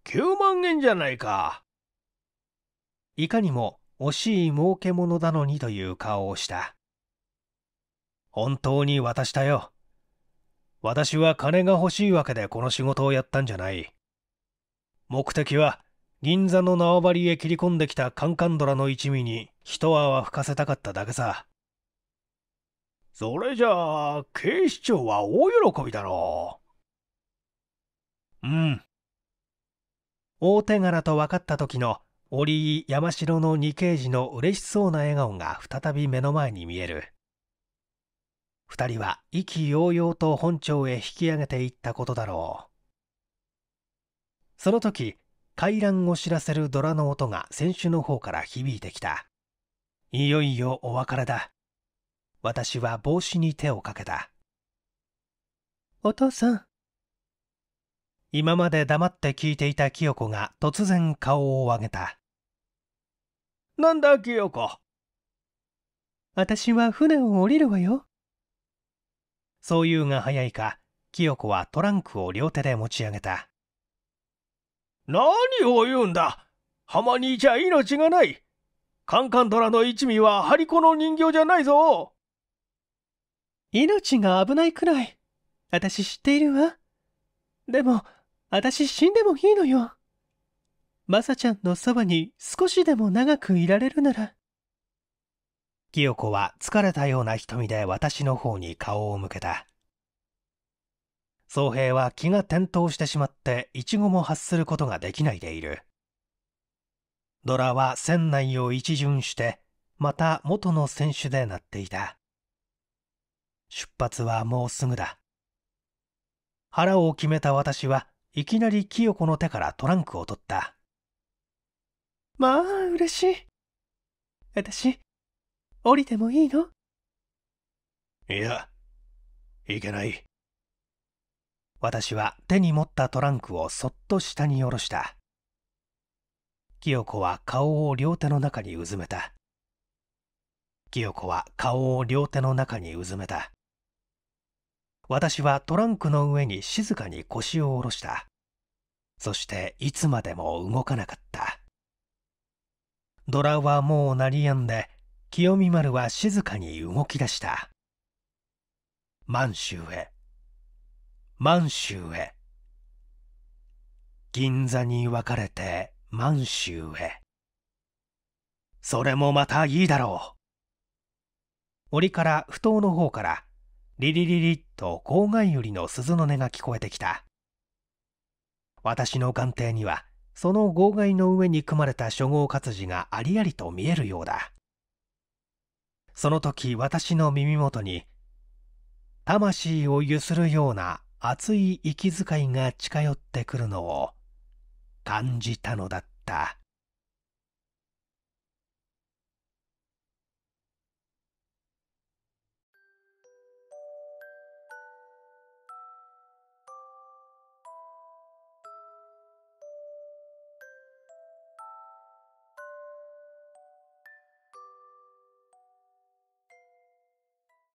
9万円じゃないかいかにも惜しい儲け者だのにという顔をした本当に渡したよ私は金が欲しいわけでこの仕事をやったんじゃない。目的は、銀座の縄張りへ切り込んできたカンカンドラの一味に一泡吹かせたかっただけさ。それじゃあ、警視庁は大喜びだろう。うん。大手柄と分かった時の折井山城の二刑事の嬉しそうな笑顔が再び目の前に見える。二人は意気揚々と本庁へ引き上げていったことだろうその時回覧を知らせるドラの音が選手の方から響いてきたいよいよお別れだ私は帽子に手をかけたお父さん今まで黙って聞いていた清子が突然顔を上げたなんだ清子私は船を降りるわよそういうが早いか清子はトランクを両手で持ち上げた何を言うんだ浜にいちゃ命がないカンカンラの一味は張り子の人形じゃないぞ命が危ないくらい私知っているわでも私死んでもいいのよまさちゃんのそばに少しでも長くいられるなら清子は疲れたような瞳で私の方に顔を向けた。宗平は気が転倒してしまってイチゴも発することができないでいる。ドラは船内を一巡して、また元の船首で鳴っていた。出発はもうすぐだ。腹を決めた私はいきなり清子の手からトランクを取った。まあ嬉しい。私、降りてもいいのいや、いけない。私は手に持ったトランクをそっと下に下ろした。清子は顔を両手の中にうずめた。清子は顔を両手の中にうずめた。私はトランクの上に静かに腰を下ろした。そしていつまでも動かなかった。ドラはもう鳴りやんで清見丸は静かに動き出した満州へ満州へ銀座に分かれて満州へそれもまたいいだろう檻から不頭の方からリリリリッと郊外よりの鈴の音が聞こえてきた私の眼底にはその号外の上に組まれた初号活字がありありと見えるようだその時私の耳元に魂をゆするような熱い息遣いが近寄ってくるのを感じたのだった。